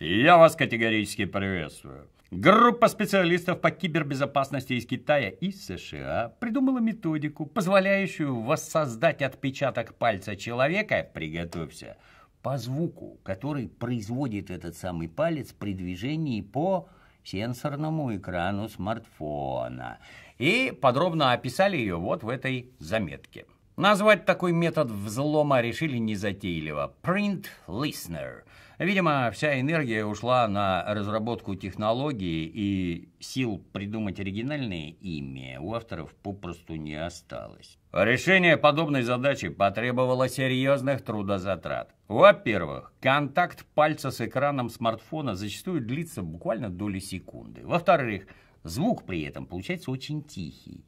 я вас категорически приветствую. Группа специалистов по кибербезопасности из Китая и США придумала методику, позволяющую воссоздать отпечаток пальца человека, приготовься, по звуку, который производит этот самый палец при движении по сенсорному экрану смартфона. И подробно описали ее вот в этой заметке. Назвать такой метод взлома решили незатейливо – Print Listener. Видимо, вся энергия ушла на разработку технологии, и сил придумать оригинальное имя у авторов попросту не осталось. Решение подобной задачи потребовало серьезных трудозатрат. Во-первых, контакт пальца с экраном смартфона зачастую длится буквально доли секунды. Во-вторых, звук при этом получается очень тихий.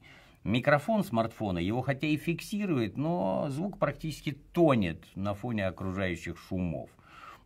Микрофон смартфона его хотя и фиксирует, но звук практически тонет на фоне окружающих шумов.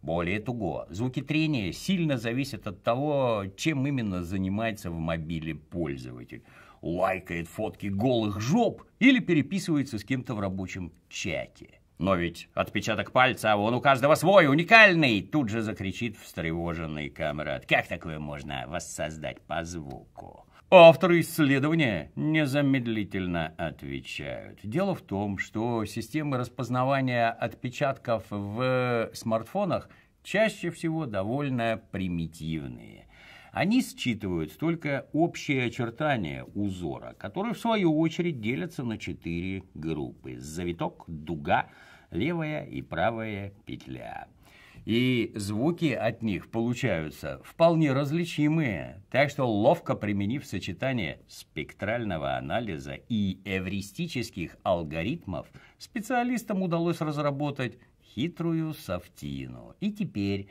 Более того, звуки трения сильно зависят от того, чем именно занимается в мобиле пользователь. Лайкает фотки голых жоп или переписывается с кем-то в рабочем чате. Но ведь отпечаток пальца, а он у каждого свой, уникальный, тут же закричит встревоженный камрад. Как такое можно воссоздать по звуку? Авторы исследования незамедлительно отвечают. Дело в том, что системы распознавания отпечатков в смартфонах чаще всего довольно примитивные. Они считывают только общие очертания узора, которые в свою очередь делятся на четыре группы. Завиток, дуга, левая и правая петля – и звуки от них получаются вполне различимые. Так что ловко применив сочетание спектрального анализа и эвристических алгоритмов, специалистам удалось разработать хитрую софтину. И теперь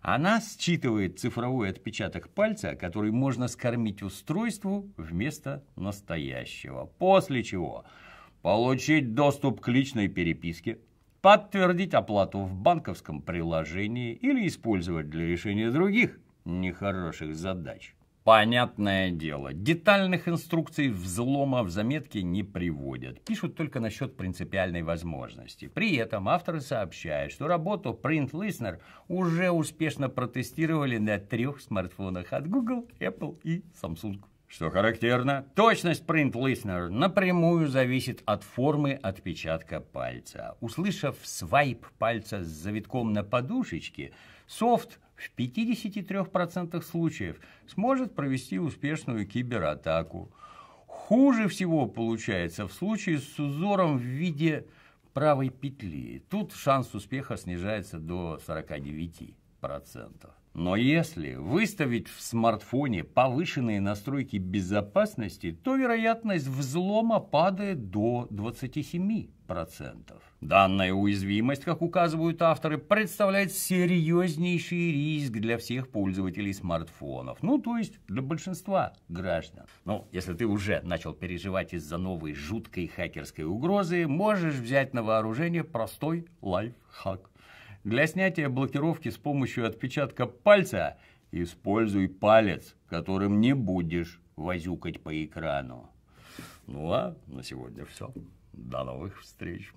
она считывает цифровой отпечаток пальца, который можно скормить устройству вместо настоящего. После чего получить доступ к личной переписке – подтвердить оплату в банковском приложении или использовать для решения других нехороших задач. Понятное дело, детальных инструкций взлома в заметке не приводят. Пишут только насчет принципиальной возможности. При этом авторы сообщают, что работу Print Listener уже успешно протестировали на трех смартфонах от Google, Apple и Samsung. Что характерно, точность Print Listener напрямую зависит от формы отпечатка пальца. Услышав свайп пальца с завитком на подушечке, софт в 53% случаев сможет провести успешную кибератаку. Хуже всего получается в случае с узором в виде правой петли. Тут шанс успеха снижается до 49%. Но если выставить в смартфоне повышенные настройки безопасности, то вероятность взлома падает до 27%. Данная уязвимость, как указывают авторы, представляет серьезнейший риск для всех пользователей смартфонов. Ну, то есть для большинства граждан. Но ну, если ты уже начал переживать из-за новой жуткой хакерской угрозы, можешь взять на вооружение простой лайфхак. Для снятия блокировки с помощью отпечатка пальца используй палец, которым не будешь возюкать по экрану. Ну а на сегодня все. До новых встреч.